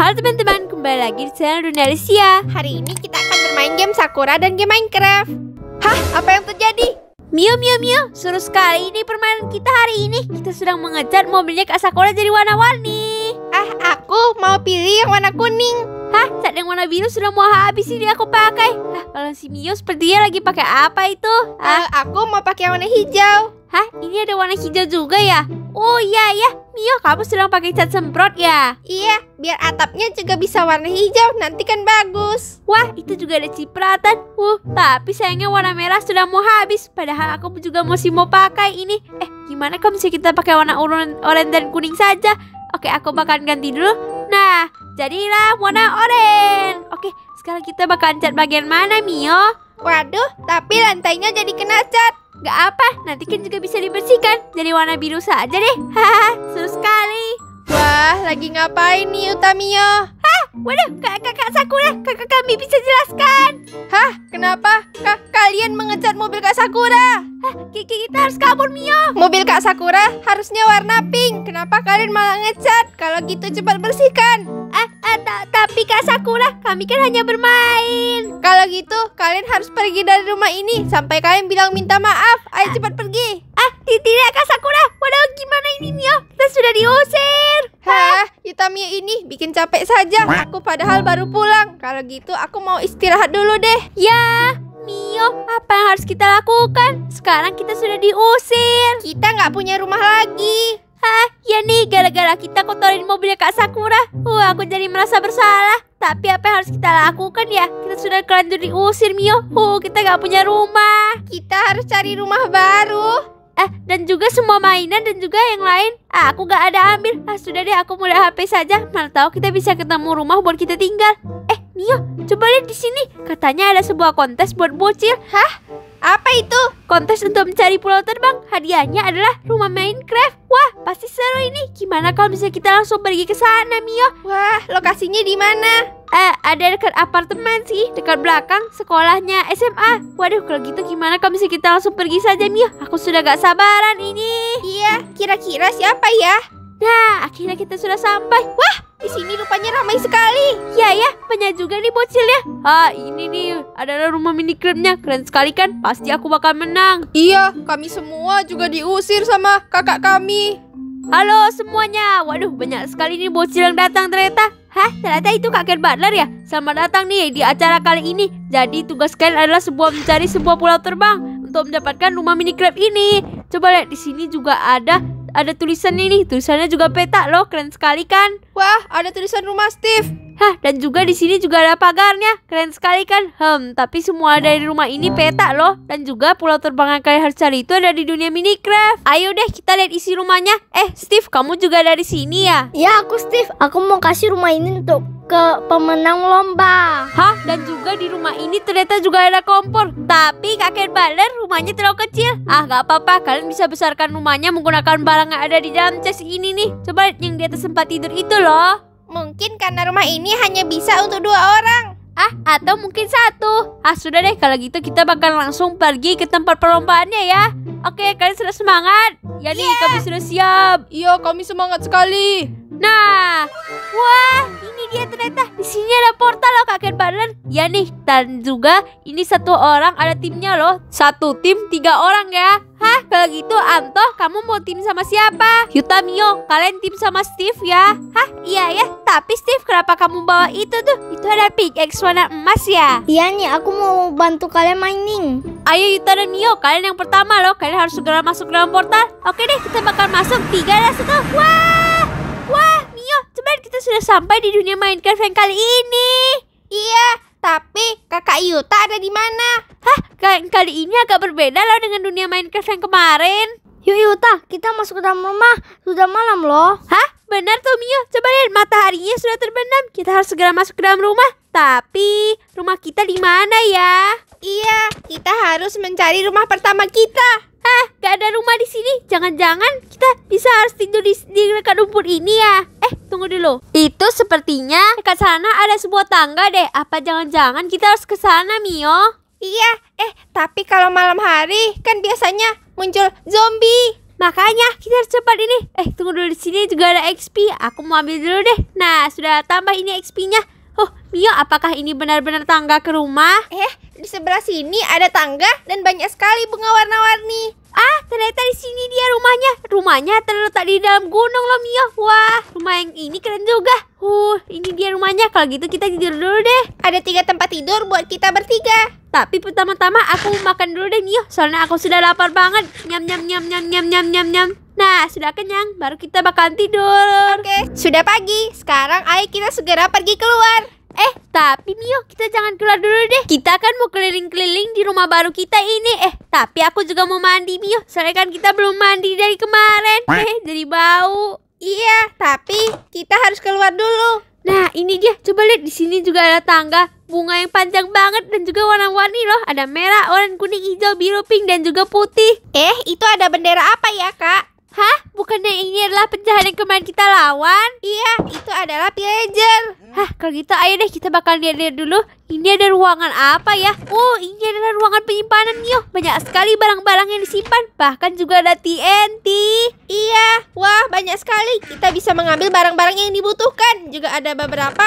Halo teman-teman, kembali lagi di channel Dunia Alicia Hari ini kita akan bermain game Sakura dan game Minecraft Hah, apa yang terjadi? Mio, Mio, Mio, seru sekali ini permainan kita hari ini Kita sedang mengejar mobilnya Kak Sakura jadi warna-warni Ah, aku mau pilih yang warna kuning Hah, cat yang warna biru sudah mau habis ini aku pakai Hah, kalau si Mio sepertinya lagi pakai apa itu? Ah, uh, aku mau pakai warna hijau Hah, ini ada warna hijau juga ya? Oh iya ya, Mio, iya, kamu sedang pakai cat semprot ya? Iya, biar atapnya juga bisa warna hijau, nanti kan bagus. Wah, itu juga ada cipratan. Uh, tapi sayangnya warna merah sudah mau habis. Padahal aku juga masih mau pakai ini. Eh, gimana kalau misalnya kita pakai warna oranye dan kuning saja? Oke, aku bakalan ganti dulu. Nah, jadilah warna oranye. Oke, sekarang kita bakalan cat bagian mana, Mio? Waduh, tapi lantainya jadi kena cat. Gak apa, nanti kan juga bisa dibersihkan. Jadi warna biru saja deh. Hahaha, seru sekali. Wah, lagi ngapain nih Utamio? Hah, waduh, kakak kakak Sakura, kakak kami bisa jelaskan. Hah, kenapa? Kak, kalian mengecat mobil Kak Sakura. Hah, kita harus kabur, Mio. Mobil Kak Sakura harusnya warna pink. Kenapa kalian malah ngecat? Kalau gitu cepat bersihkan. Ah, ah tapi Kak Sakura, kami kan hanya bermain. Kalau gitu, kalian harus pergi dari rumah ini sampai kalian bilang minta maaf. Ayo ah. cepat pergi. Ah, tidak Kak Sakura. Waduh, gimana ini, Mio? Kita sudah diusir. Hah, hitamnya ini bikin capek saja. Aku padahal baru pulang. Kalau gitu aku mau istirahat dulu deh. Ya, Mio, apa yang harus kita lakukan? Sekarang kita sudah diusir. Kita nggak punya rumah lagi. Hah, ya nih gara-gara kita kotorin mobilnya Kak Sakura. Wah, aku jadi merasa bersalah. Tapi apa yang harus kita lakukan ya? Kita sudah kelanjur diusir, Mio. Huh, kita nggak punya rumah. Kita harus cari rumah baru eh dan juga semua mainan dan juga yang lain. Ah, aku gak ada ambil. Ah, sudah deh aku mulai HP saja. Mana tahu kita bisa ketemu rumah buat kita tinggal. Eh, Nio, coba lihat di sini. Katanya ada sebuah kontes buat bocil. Hah? Apa itu? Kontes untuk mencari pulau terbang. Hadiahnya adalah rumah Minecraft. Wah, pasti seru ini. Gimana kalau bisa kita langsung pergi ke sana, Mio? Wah, lokasinya di mana? Eh, ada dekat apartemen sih, dekat belakang sekolahnya SMA. Waduh, kalau gitu gimana kalau bisa kita langsung pergi saja, Mio? Aku sudah gak sabaran ini. Iya, kira-kira siapa ya? Nah, akhirnya kita sudah sampai. Wah, di sini rupanya ramai sekali. Ya ya, banyak juga nih bocilnya. Ah, ini nih adalah rumah mini clubnya. Keren sekali kan? Pasti aku bakal menang. Iya, kami semua juga diusir sama kakak kami. Halo semuanya. Waduh, banyak sekali nih bocil yang datang ternyata. Hah, ternyata itu kakek Butler ya? Selamat datang nih di acara kali ini. Jadi tugas kalian adalah sebuah mencari sebuah pulau terbang untuk mendapatkan rumah mini club ini. Coba lihat di sini juga ada ada tulisan ini. Tulisannya juga peta loh, keren sekali kan? Wah, ada tulisan rumah Steve. Hah, dan juga di sini juga ada pagarnya. Keren sekali kan? Hmm, tapi semua ada di rumah ini peta loh. Dan juga pulau terbang yang kalian harus cari itu ada di dunia Minecraft. Ayo deh kita lihat isi rumahnya. Eh, Steve, kamu juga dari sini ya? Ya, aku Steve. Aku mau kasih rumah ini untuk ke pemenang lomba. Hah? Dan juga di rumah ini ternyata juga ada kompor. Tapi kakek Baler rumahnya terlalu kecil. Ah, nggak apa-apa. Kalian bisa besarkan rumahnya menggunakan barang yang ada di dalam chest ini nih. Coba yang di atas tempat tidur itu loh. Mungkin karena rumah ini hanya bisa untuk dua orang. Ah, atau mungkin satu. Ah, sudah deh kalau gitu kita bakal langsung pergi ke tempat perlombaannya ya. Oke, kalian sudah semangat? Yani, yeah. kami sudah siap. Iya, kami semangat sekali. Nah, wah, ini dia ternyata di sini ada portal loh kakek Baron. Ya nih, dan juga ini satu orang ada timnya loh. Satu tim tiga orang ya. Hah, kalau gitu Anto, kamu mau tim sama siapa? Yuta Mio, kalian tim sama Steve ya? Hah, iya ya. Tapi Steve, kenapa kamu bawa itu tuh? Itu ada pickaxe warna emas ya? Iya nih, aku mau bantu kalian mining. Ayo Yuta dan Mio, kalian yang pertama loh. Kalian harus segera masuk dalam portal. Oke deh, kita bakal masuk. Tiga, ada satu. Wah! Wah, Mio, cuman kita sudah sampai di dunia Minecraft yang kali ini. Iya, tapi kakak Yuta ada di mana? Hah, kali ini agak berbeda loh dengan dunia Minecraft yang kemarin. Yuk Yuta, kita masuk ke dalam rumah. Sudah malam loh. Hah? Benar tuh Mio, coba lihat mataharinya sudah terbenam. Kita harus segera masuk ke dalam rumah. Tapi rumah kita di mana ya? Iya, kita harus mencari rumah pertama kita. Hah, gak ada rumah di sini. Jangan-jangan bisa harus tidur di, di dekat rumput ini ya? Eh, tunggu dulu. Itu sepertinya dekat sana ada sebuah tangga deh. Apa jangan-jangan kita harus ke sana, Mio? Iya, eh tapi kalau malam hari kan biasanya muncul zombie. Makanya kita harus cepat ini. Eh, tunggu dulu di sini juga ada XP. Aku mau ambil dulu deh. Nah, sudah tambah ini XP-nya. Oh, Mio, apakah ini benar-benar tangga ke rumah? Eh, di sebelah sini ada tangga dan banyak sekali bunga warna-warni. Ah, ternyata di sini dia rumahnya. Rumahnya terletak di dalam gunung loh, Mio. Wah, rumah yang ini keren juga. Uh, ini dia rumahnya. Kalau gitu kita tidur dulu deh. Ada tiga tempat tidur buat kita bertiga. Tapi pertama-tama aku makan dulu deh Mio Soalnya aku sudah lapar banget Nyam nyam nyam nyam nyam nyam nyam nyam Nah sudah kenyang baru kita bakal tidur Oke sudah pagi sekarang ayo kita segera pergi keluar Eh, tapi Mio, kita jangan keluar dulu deh. Kita kan mau keliling-keliling di rumah baru kita ini. Eh, tapi aku juga mau mandi Mio. Soalnya kan kita belum mandi dari kemarin. Eh, jadi bau. Iya, tapi kita harus keluar dulu. Nah, ini dia. Coba lihat di sini juga ada tangga bunga yang panjang banget dan juga warna-warni loh. Ada merah, oranye, kuning, hijau, biru, pink dan juga putih. Eh, itu ada bendera apa ya, Kak? Hah? Bukannya ini adalah penjahat yang kemarin kita lawan? Iya, itu adalah pillager. Hah, kalau gitu ayo deh kita bakal lihat-lihat dulu. Ini ada ruangan apa ya? Oh, ini adalah ruangan penyimpanan yo. Banyak sekali barang-barang yang disimpan. Bahkan juga ada TNT. Iya, wah banyak sekali. Kita bisa mengambil barang-barang yang dibutuhkan. Juga ada beberapa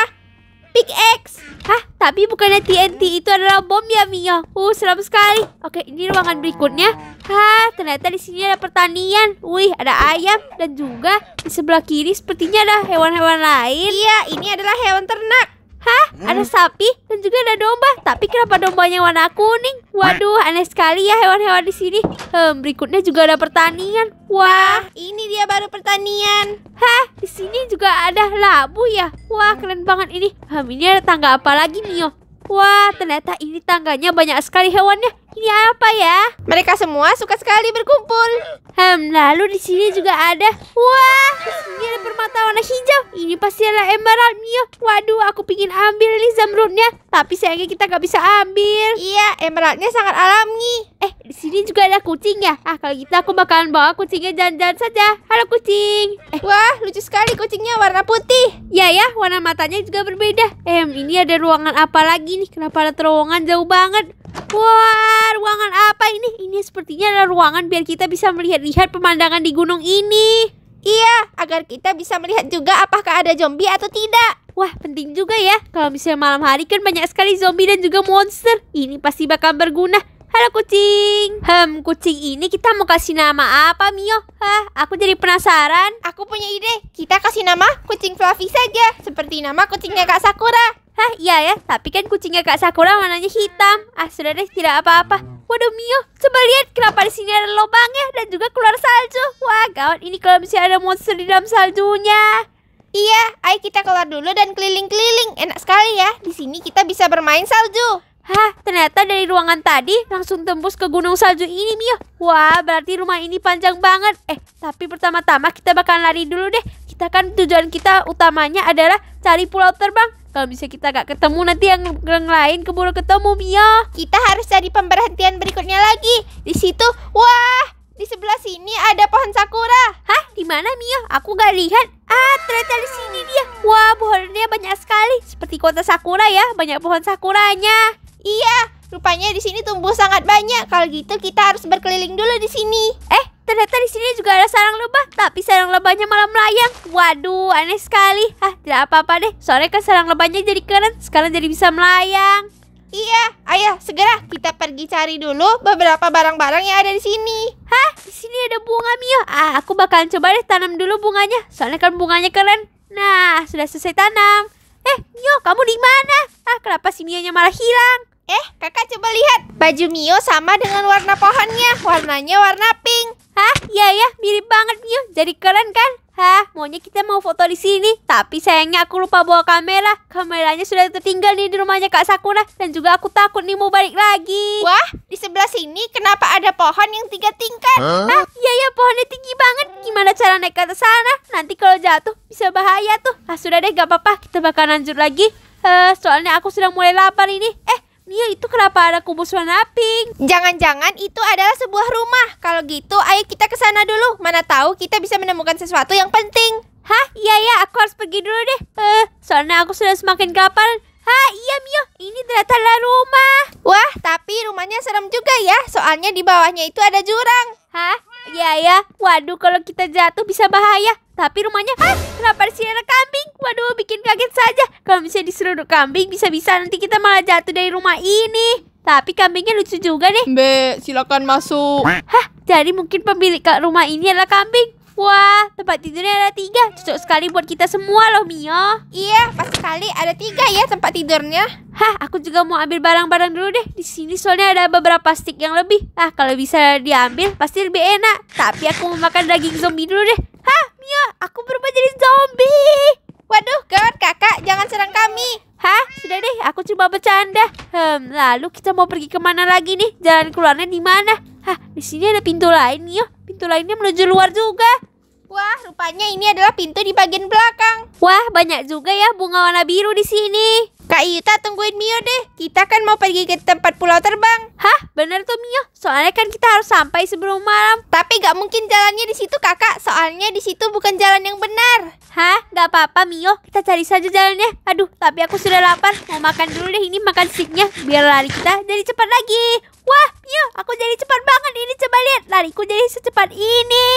pickaxe. Hah? Tapi bukannya TNT itu adalah bom ya, Mio? Uh, seram sekali. Oke, ini ruangan berikutnya. Hah, ternyata di sini ada pertanian. Wih, ada ayam dan juga di sebelah kiri sepertinya ada hewan-hewan lain. Iya, ini adalah hewan ternak. Hah? Hmm. Ada sapi dan juga ada domba. Tapi kenapa dombanya warna kuning? Waduh, aneh sekali ya hewan-hewan di sini. Hmm, berikutnya juga ada pertanian. Wah, ini dia baru pertanian. Hah? Di sini juga ada labu ya. Wah, keren banget ini. Hmm, ini ada tangga apa lagi, nih yo? Wah, ternyata ini tangganya banyak sekali hewannya. Ini apa ya? Mereka semua suka sekali berkumpul. Hmm, lalu di sini juga ada. Wah, ini ada permata warna hijau. Ini pasti adalah emerald Mio. Waduh, aku pingin ambil nih zamrudnya. Tapi sayangnya kita nggak bisa ambil. Iya, emeraldnya sangat alami. Eh, di sini juga ada kucing ya. Ah, kalau gitu aku bakalan bawa kucingnya jalan-jalan saja. Halo kucing. Eh, wah, lucu sekali kucingnya warna putih. Ya ya, warna matanya juga berbeda. Em, ini ada ruangan apa lagi nih? Kenapa ada terowongan jauh banget? Wah, ruangan apa ini? Ini sepertinya adalah ruangan biar kita bisa melihat-lihat pemandangan di gunung ini. Iya, agar kita bisa melihat juga apakah ada zombie atau tidak. Wah, penting juga ya. Kalau misalnya malam hari kan banyak sekali zombie dan juga monster. Ini pasti bakal berguna. Halo kucing. Hem, kucing ini kita mau kasih nama apa, Mio? Hah, aku jadi penasaran. Aku punya ide. Kita kasih nama kucing Fluffy saja, seperti nama kucingnya Kak Sakura. Hah, iya ya. Tapi kan kucingnya Kak Sakura warnanya hitam. Ah, sudah deh, tidak apa-apa. Waduh Mio, coba lihat kenapa di sini ada lubangnya dan juga keluar salju. Wah, gawat ini kalau misalnya ada monster di dalam saljunya. Iya, ayo kita keluar dulu dan keliling-keliling. Enak sekali ya. Di sini kita bisa bermain salju. Hah, ternyata dari ruangan tadi langsung tembus ke gunung salju ini, Mio. Wah, berarti rumah ini panjang banget. Eh, tapi pertama-tama kita bakal lari dulu deh. Kita kan tujuan kita utamanya adalah cari pulau terbang. Kalau bisa kita gak ketemu nanti yang, yang lain keburu ketemu, Mio. Kita harus cari pemberhentian berikutnya lagi. Di situ, wah, di sebelah sini ada pohon sakura. Hah, di mana, Mio? Aku gak lihat. Ah, ternyata di sini dia. Wah, pohonnya banyak sekali. Seperti kota sakura ya, banyak pohon sakuranya. Iya, rupanya di sini tumbuh sangat banyak. Kalau gitu kita harus berkeliling dulu di sini. Eh, ternyata di sini juga ada sarang lebah, tapi sarang lebahnya malah melayang. Waduh, aneh sekali. Hah, tidak apa-apa deh. Soalnya kan sarang lebahnya jadi keren, sekarang jadi bisa melayang. Iya, ayah, segera kita pergi cari dulu beberapa barang-barang yang ada di sini. Hah, di sini ada bunga Mio. Ah, aku bakalan coba deh tanam dulu bunganya. Soalnya kan bunganya keren. Nah, sudah selesai tanam. Eh, Mio, kamu di mana? Ah, kenapa si Mio-nya malah hilang? Eh, kakak coba lihat. Baju Mio sama dengan warna pohonnya. Warnanya warna pink. Hah? Iya ya, mirip banget Mio. Jadi keren kan? Hah, maunya kita mau foto di sini, tapi sayangnya aku lupa bawa kamera. Kameranya sudah tertinggal nih di rumahnya Kak Sakura dan juga aku takut nih mau balik lagi. Wah, di sebelah sini kenapa ada pohon yang tiga tingkat? Huh? Hah, iya ya pohonnya tinggi banget. Gimana cara naik ke atas sana? Nanti kalau jatuh bisa bahaya tuh. Ah, sudah deh, gak apa-apa. Kita bakal lanjut lagi. Uh, soalnya aku sudah mulai lapar ini. Eh, Iya itu kenapa ada kubus warna pink. Jangan-jangan itu adalah sebuah rumah. Kalau gitu ayo kita ke sana dulu. Mana tahu kita bisa menemukan sesuatu yang penting. Hah? Iya ya, aku harus pergi dulu deh. Eh, soalnya aku sudah semakin kapal. Hah, iya Mio, ini ternyata adalah rumah. Wah, tapi rumahnya serem juga ya. Soalnya di bawahnya itu ada jurang. Hah? Iya ya. Waduh, kalau kita jatuh bisa bahaya. Tapi rumahnya, ah, sih ada kambing. Waduh, bikin kaget saja. Kalau misalnya diseruduk kambing, bisa-bisa nanti kita malah jatuh dari rumah ini. Tapi kambingnya lucu juga deh. Mbak, silakan masuk. Hah, jadi mungkin pemilik rumah ini adalah kambing. Wah, tempat tidurnya ada tiga. Cocok sekali buat kita semua loh, Mio. Iya, pas sekali ada tiga ya tempat tidurnya. Hah, aku juga mau ambil barang-barang dulu deh. Di sini soalnya ada beberapa stick yang lebih. Ah, kalau bisa diambil pasti lebih enak. Tapi aku mau makan daging zombie dulu deh. Hah, Mio, aku berubah jadi zombie. Waduh, kawan kakak, jangan serang kami. Hah, sudah deh, aku cuma bercanda. Hmm, lalu kita mau pergi kemana lagi nih? Jalan keluarnya di mana? Hah, di sini ada pintu lain, Mio pintu lainnya menuju luar juga. Wah, rupanya ini adalah pintu di bagian belakang. Wah, banyak juga ya bunga warna biru di sini. Kak Yuta tungguin Mio deh. Kita kan mau pergi ke tempat pulau terbang. Hah? Bener tuh Mio. Soalnya kan kita harus sampai sebelum malam. Tapi gak mungkin jalannya di situ kakak. Soalnya di situ bukan jalan yang benar. Hah? Gak apa-apa Mio. Kita cari saja jalannya. Aduh, tapi aku sudah lapar. Mau makan dulu deh ini makan sticknya. Biar lari kita jadi cepat lagi. Wah, Mio, aku jadi cepat banget ini. Coba lihat, lariku jadi secepat ini.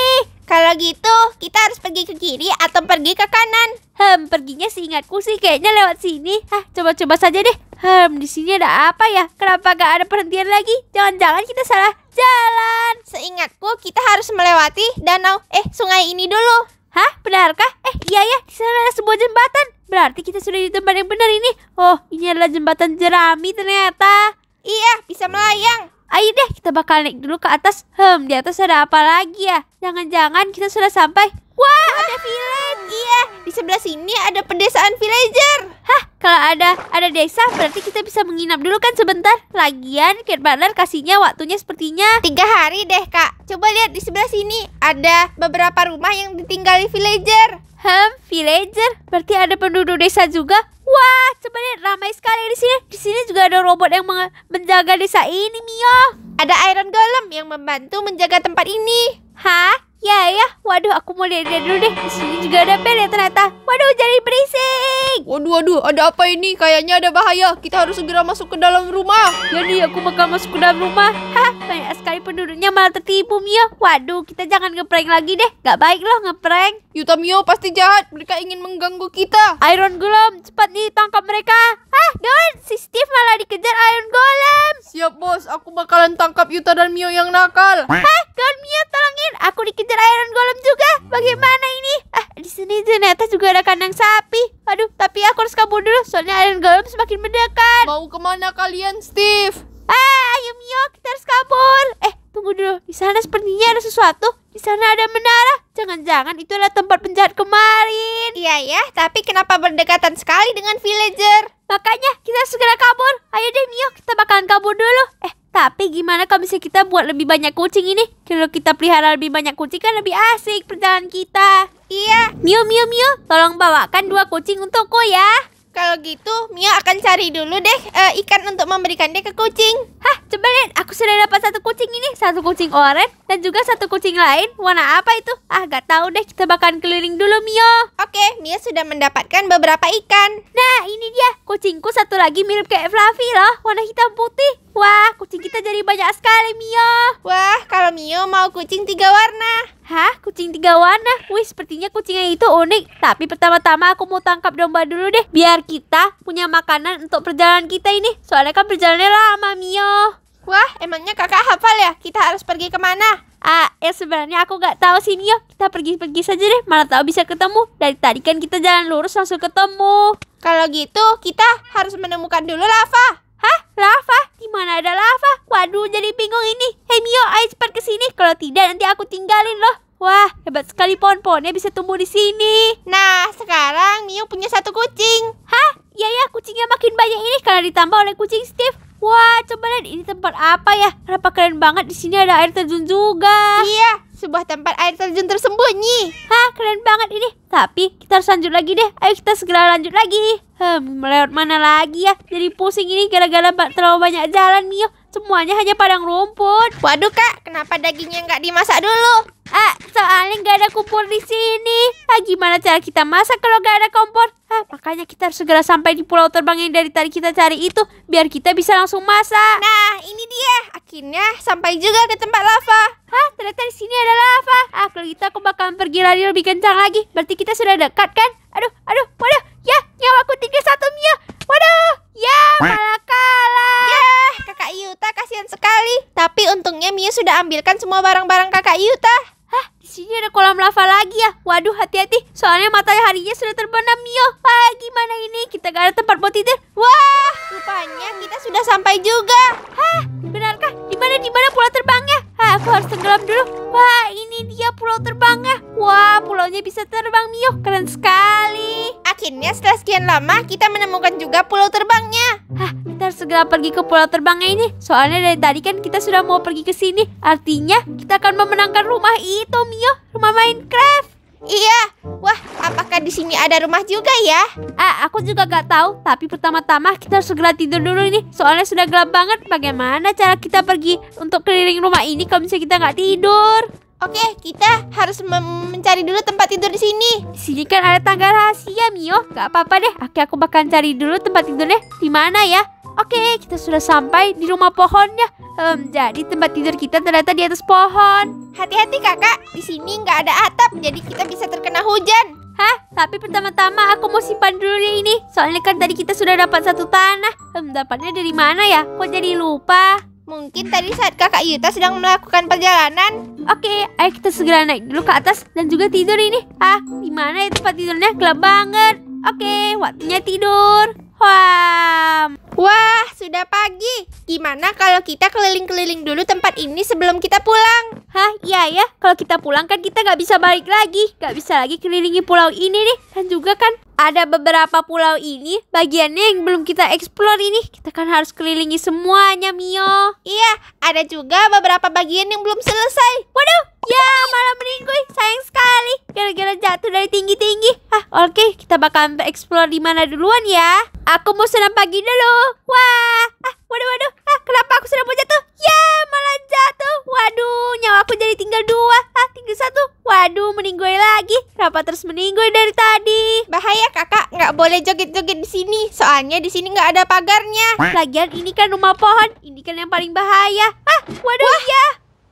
Kalau gitu, kita harus pergi ke kiri atau pergi ke kanan. Hmm, perginya seingatku sih kayaknya lewat sini. Hah, coba-coba saja deh. Hmm, di sini ada apa ya? Kenapa gak ada perhentian lagi? Jangan-jangan kita salah jalan. Seingatku, kita harus melewati danau, eh sungai ini dulu. Hah, benarkah? Eh, iya ya, di sana ada sebuah jembatan. Berarti kita sudah di tempat yang benar ini. Oh, ini adalah jembatan jerami ternyata. Iya, bisa melayang. Ayo deh kita bakal naik dulu ke atas. Hmm, di atas ada apa lagi ya? Jangan-jangan kita sudah sampai. Wah, ada village. Iya, di sebelah sini ada pedesaan villager. Hah, kalau ada ada desa berarti kita bisa menginap dulu kan sebentar. Lagian Kate Butler kasihnya waktunya sepertinya tiga hari deh kak. Coba lihat di sebelah sini ada beberapa rumah yang ditinggali villager. Hmm, villager. Berarti ada penduduk desa juga. Wah, sebenarnya ramai sekali di sini. Di sini juga ada robot yang menjaga desa ini, Mio. Ada Iron Golem yang membantu menjaga tempat ini. Hah? Ya ya, waduh aku mau lihat-lihat dulu deh. Di sini juga ada bel ya ternyata. Waduh, jadi berisik. Waduh, waduh, ada apa ini? Kayaknya ada bahaya. Kita harus segera masuk ke dalam rumah. Jadi ya, aku bakal masuk ke dalam rumah. Hah, banyak sekali penduduknya malah tertipu Mio. Waduh, kita jangan ngeprank lagi deh. Gak baik loh ngeprank. Yuta Mio pasti jahat. Mereka ingin mengganggu kita. Iron Golem, cepat nih ditangkap mereka. Hah, gawat, si Steve malah dikejar Iron Golem. Siap bos, aku bakalan tangkap Yuta dan Mio yang nakal. Hah, gawat Mio, tolong Mungkin aku dikejar Iron Golem juga. Bagaimana ini? Ah, di sini ternyata juga ada kandang sapi. Aduh, tapi aku harus kabur dulu soalnya Iron Golem semakin mendekat. Mau kemana kalian, Steve? Ah, ayo Mio, kita harus kabur. Eh, tunggu dulu. Di sana sepertinya ada sesuatu. Di sana ada menara. Jangan-jangan itu adalah tempat penjahat kemarin. Iya ya, tapi kenapa berdekatan sekali dengan villager? Makanya kita segera kabur. Ayo deh Mio, kita bakalan kabur dulu. Eh, tapi gimana kalau misalnya kita buat lebih banyak kucing ini? Kalau kita pelihara lebih banyak kucing kan lebih asik perjalanan kita. Iya. Mio, Mio, Mio, tolong bawakan dua kucing untukku ya. Kalau gitu, Mio akan cari dulu deh uh, ikan untuk memberikan dia ke kucing. Hah, Coba lihat, aku sudah dapat satu kucing ini, satu kucing oranye dan juga satu kucing lain. Warna apa itu? Ah, gak tahu deh. Kita bakalan keliling dulu, Mio. Oke, Mio sudah mendapatkan beberapa ikan. Nah, ini dia. Kucingku satu lagi mirip kayak Fluffy loh, warna hitam putih. Wah, kucing kita jadi banyak sekali, Mio. Wah, kalau Mio mau kucing tiga warna. Hah, kucing tiga warna? Wih, sepertinya kucingnya itu unik. Tapi pertama-tama aku mau tangkap domba dulu deh. Biar kita punya makanan untuk perjalanan kita ini. Soalnya kan perjalanannya lama, Mio. Wah, emangnya kakak hafal ya? Kita harus pergi kemana? Ah, ya sebenarnya aku gak tahu sih Nio. Kita pergi-pergi saja deh, mana tahu bisa ketemu. Dari tadi kan kita jalan lurus langsung ketemu. Kalau gitu, kita harus menemukan dulu lava. Hah? Lava? Di mana ada lava? Waduh, jadi bingung ini. Hei Mio, ayo cepat ke sini. Kalau tidak nanti aku tinggalin loh. Wah, hebat sekali pohon-pohonnya bisa tumbuh di sini. Nah, sekarang Mio punya satu kucing. Hah? Iya ya, kucingnya makin banyak ini karena ditambah oleh kucing Steve. Wah, coba lihat ini tempat apa ya? Kenapa keren banget di sini ada air terjun juga? Iya, sebuah tempat air terjun tersembunyi. Hah, keren banget ini. Tapi kita harus lanjut lagi deh. Ayo kita segera lanjut lagi. Hmm, melewat mana lagi ya? Jadi pusing ini gara-gara terlalu banyak jalan, Mio. Semuanya hanya padang rumput. Waduh, Kak. Kenapa dagingnya nggak dimasak dulu? Ah, soalnya nggak ada kompor di sini. Ah, gimana cara kita masak kalau nggak ada kompor? Ah, makanya kita harus segera sampai di pulau terbang yang dari tadi kita cari itu, biar kita bisa langsung masak. Nah, ini dia. Akhirnya sampai juga ke tempat lava. Hah, ternyata di sini ada lava. Ah, kalau kita gitu aku bakalan pergi lari lebih kencang lagi. Berarti kita sudah dekat kan? Aduh, aduh, waduh, ya, nyawa aku tinggal satu Mia. Waduh, ya, malah kalah. Ya, kakak Yuta kasihan sekali. Tapi untungnya Mia sudah ambilkan semua barang-barang kakak Yuta di sini ada kolam lava lagi ya. Waduh, hati-hati. Soalnya matahari harinya sudah terbenam, Mio. Wah, gimana ini? Kita gak ada tempat buat tidur. Wah, rupanya kita sudah sampai juga. Hah, benarkah? Di mana di mana pulau terbangnya? Hah, aku harus tenggelam dulu. Wah, ini dia pulau terbangnya. Wah, pulaunya bisa terbang, Mio. Keren sekali. Akhirnya setelah sekian lama, kita menemukan juga pulau terbangnya. Hah, segera pergi ke pulau terbangnya ini. Soalnya dari tadi kan kita sudah mau pergi ke sini. Artinya kita akan memenangkan rumah itu, Mio. Rumah Minecraft. Iya. Wah, apakah di sini ada rumah juga ya? Ah, aku juga gak tahu. Tapi pertama-tama kita harus segera tidur dulu ini. Soalnya sudah gelap banget. Bagaimana cara kita pergi untuk keliling rumah ini kalau misalnya kita gak tidur? Oke, kita harus mencari dulu tempat tidur di sini. Di sini kan ada tangga rahasia, Mio. Gak apa-apa deh. Oke, aku bakal cari dulu tempat tidurnya. Di mana ya? Oke, kita sudah sampai di rumah pohonnya. Um, jadi tempat tidur kita ternyata di atas pohon. Hati-hati kakak, di sini nggak ada atap, jadi kita bisa terkena hujan. Hah? Tapi pertama-tama aku mau simpan dulu ya ini. Soalnya kan tadi kita sudah dapat satu tanah. Um, dapatnya dari mana ya? Kok jadi lupa? Mungkin tadi saat kakak Yuta sedang melakukan perjalanan. Oke, ayo kita segera naik dulu ke atas dan juga tidur ini. Ah, di mana ya tempat tidurnya? Gelap banget. Oke, waktunya tidur. Wah. Wow. Wah, sudah pagi. Gimana kalau kita keliling-keliling dulu tempat ini sebelum kita pulang? Hah, iya ya. Kalau kita pulang kan kita nggak bisa balik lagi. Nggak bisa lagi kelilingi pulau ini nih. Dan juga kan ada beberapa pulau ini bagiannya yang belum kita explore ini. Kita kan harus kelilingi semuanya, Mio. Iya, ada juga beberapa bagian yang belum selesai. Waduh, ya malah meringkui. Sayang sekali, gara-gara jatuh dari tinggi-tinggi. Ah, oke, okay, kita bakal explore di mana duluan ya. Aku mau senam pagi dulu. Wah, ah, waduh, waduh. Ah, kenapa aku sudah mau jatuh? Ya, malah jatuh. Waduh, nyawa aku jadi tinggal dua. Ah, tinggal satu. Waduh, meninggui lagi. Kenapa terus meninggui dari tadi? Bahaya ya kakak nggak boleh joget-joget di sini. Soalnya di sini nggak ada pagarnya. Lagian ini kan rumah pohon. Ini kan yang paling bahaya. Ah, waduh Wah. ya.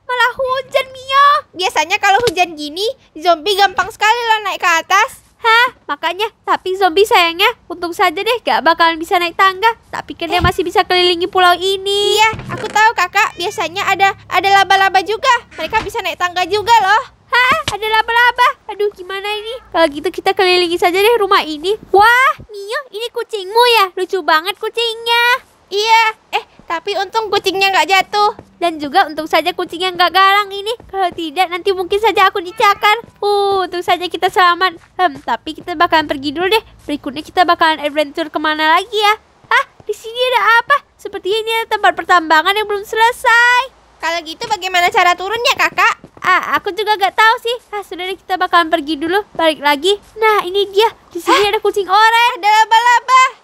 Malah hujan mio. Biasanya kalau hujan gini, zombie gampang sekali loh naik ke atas. Hah? Makanya, tapi zombie sayangnya, untung saja deh gak bakalan bisa naik tangga. tapi dia eh. masih bisa kelilingi pulau ini. Iya, aku tahu kakak. Biasanya ada ada laba-laba juga. Mereka bisa naik tangga juga loh. Hah? Ada laba-laba? Aduh, gimana ini? Kalau gitu kita kelilingi saja deh rumah ini. Wah, Mio, ini kucingmu ya? Lucu banget kucingnya. Iya, eh tapi untung kucingnya nggak jatuh. Dan juga untung saja kucingnya nggak galang ini. Kalau tidak nanti mungkin saja aku dicakar. Uh, untung saja kita selamat. Hmm, tapi kita bakalan pergi dulu deh. Berikutnya kita bakalan adventure kemana lagi ya? Ah, di sini ada apa? Sepertinya ini ada tempat pertambangan yang belum selesai. Kalau gitu bagaimana cara turunnya kakak? Ah, aku juga gak tahu sih. Ah, sudah deh kita bakalan pergi dulu, balik lagi. Nah, ini dia. Di sini Hah? ada kucing oranye. Ada laba-laba.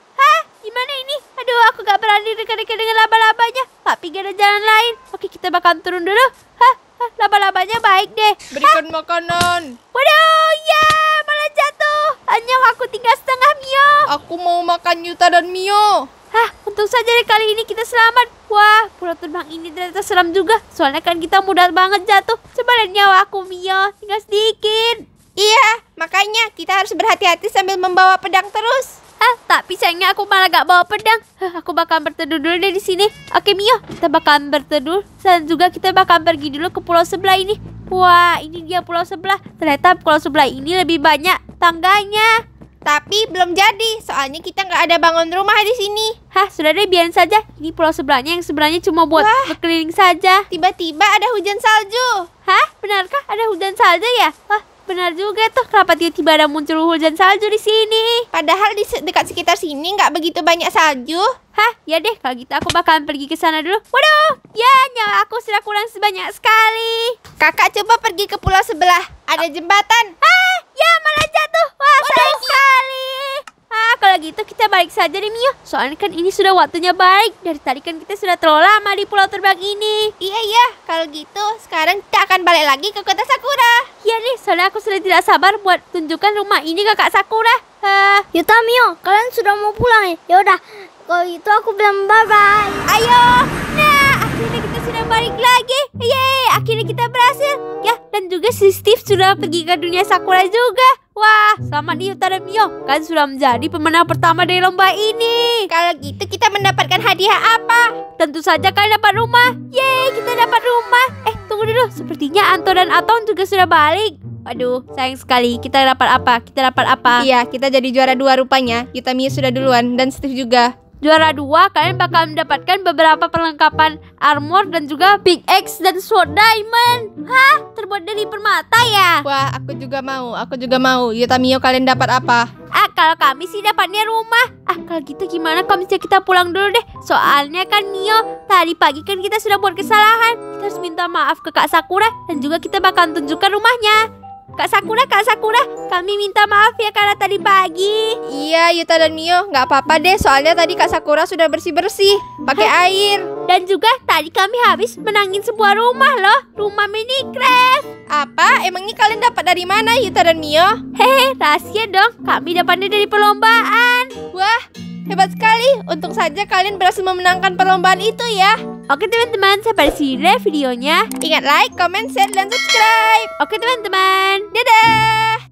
Gimana ini? Aduh, aku gak berani dekat-dekat dengan laba-labanya. Tapi gak ada jalan lain. Oke, kita bakal turun dulu. Hah? Hah? Laba-labanya baik deh. Berikan Hah? makanan. Waduh, ya malah jatuh. Hanya ah, aku tinggal setengah Mio. Aku mau makan Yuta dan Mio. Hah, untung saja kali ini kita selamat. Wah, pulau terbang ini ternyata seram juga. Soalnya kan kita mudah banget jatuh. Coba lihat nyawa aku, Mio. Tinggal sedikit. Iya, makanya kita harus berhati-hati sambil membawa pedang terus. Ah, tak sayangnya aku malah gak bawa pedang. Ah, aku bakal berteduh dulu deh di sini. Oke, Mio, kita bakal berteduh. Dan juga kita bakal pergi dulu ke pulau sebelah ini. Wah, ini dia pulau sebelah. Ternyata pulau sebelah ini lebih banyak tangganya. Tapi belum jadi, soalnya kita nggak ada bangun rumah di sini. Hah, sudah deh biarin saja. Ini pulau sebelahnya yang sebelahnya cuma buat Wah, berkeliling saja. Tiba-tiba ada hujan salju. Hah, benarkah ada hujan salju ya? Wah, benar juga tuh. Kenapa tiba-tiba ada muncul hujan salju di sini? Padahal di dekat sekitar sini nggak begitu banyak salju. Hah, ya deh kalau gitu aku bakalan pergi ke sana dulu. Waduh, ya nyawa aku sudah kurang sebanyak sekali. Kakak coba pergi ke pulau sebelah. Ada jembatan. Hah, ya malah jatuh. Wah, sayang iya. sekali. Ah, kalau gitu kita balik saja nih Mio. Soalnya kan ini sudah waktunya baik. Dari tadi kan kita sudah terlalu lama di pulau terbang ini. Iya, iya. Kalau gitu sekarang kita akan balik lagi ke kota Sakura. Iya nih, soalnya aku sudah tidak sabar buat tunjukkan rumah ini ke Kak Sakura. Hah. Yuta, Mio, kalian sudah mau pulang ya? Yaudah. kalau gitu aku bilang bye-bye. Ayo. Nah, akhirnya kita sudah balik lagi. Yeay, akhirnya kita berhasil dan juga si Steve sudah pergi ke dunia sakura juga. Wah, selamat Yuta dan Mio. Kan sudah menjadi pemenang pertama dari lomba ini. Kalau gitu kita mendapatkan hadiah apa? Tentu saja kalian dapat rumah. Yeay, kita dapat rumah. Eh, tunggu dulu. Sepertinya Anto dan Aton juga sudah balik. Waduh, sayang sekali. Kita dapat apa? Kita dapat apa? Iya, kita jadi juara dua rupanya. Yuta Mio sudah duluan dan Steve juga. Juara 2 kalian bakal mendapatkan beberapa perlengkapan armor dan juga big X dan sword diamond. Hah? Terbuat dari permata ya? Wah, aku juga mau. Aku juga mau. Yutamio kalian dapat apa? Ah, kalau kami sih dapatnya rumah. Ah, kalau gitu gimana kalau misalnya kita pulang dulu deh? Soalnya kan Mio, tadi pagi kan kita sudah buat kesalahan. Kita harus minta maaf ke Kak Sakura dan juga kita bakal tunjukkan rumahnya. Kak Sakura, Kak Sakura, kami minta maaf ya karena tadi pagi. Iya, Yuta dan Mio, nggak apa-apa deh, soalnya tadi Kak Sakura sudah bersih-bersih, pakai air. Dan juga tadi kami habis menangin sebuah rumah loh, rumah Minecraft. Apa? Emangnya kalian dapat dari mana, Yuta dan Mio? Hehe, rahasia dong, kami dapatnya dari perlombaan. Wah, Hebat sekali, untung saja kalian berhasil memenangkan perlombaan itu ya. Oke teman-teman, sampai sini deh videonya. Ingat like, comment, share, dan subscribe. Oke teman-teman, dadah!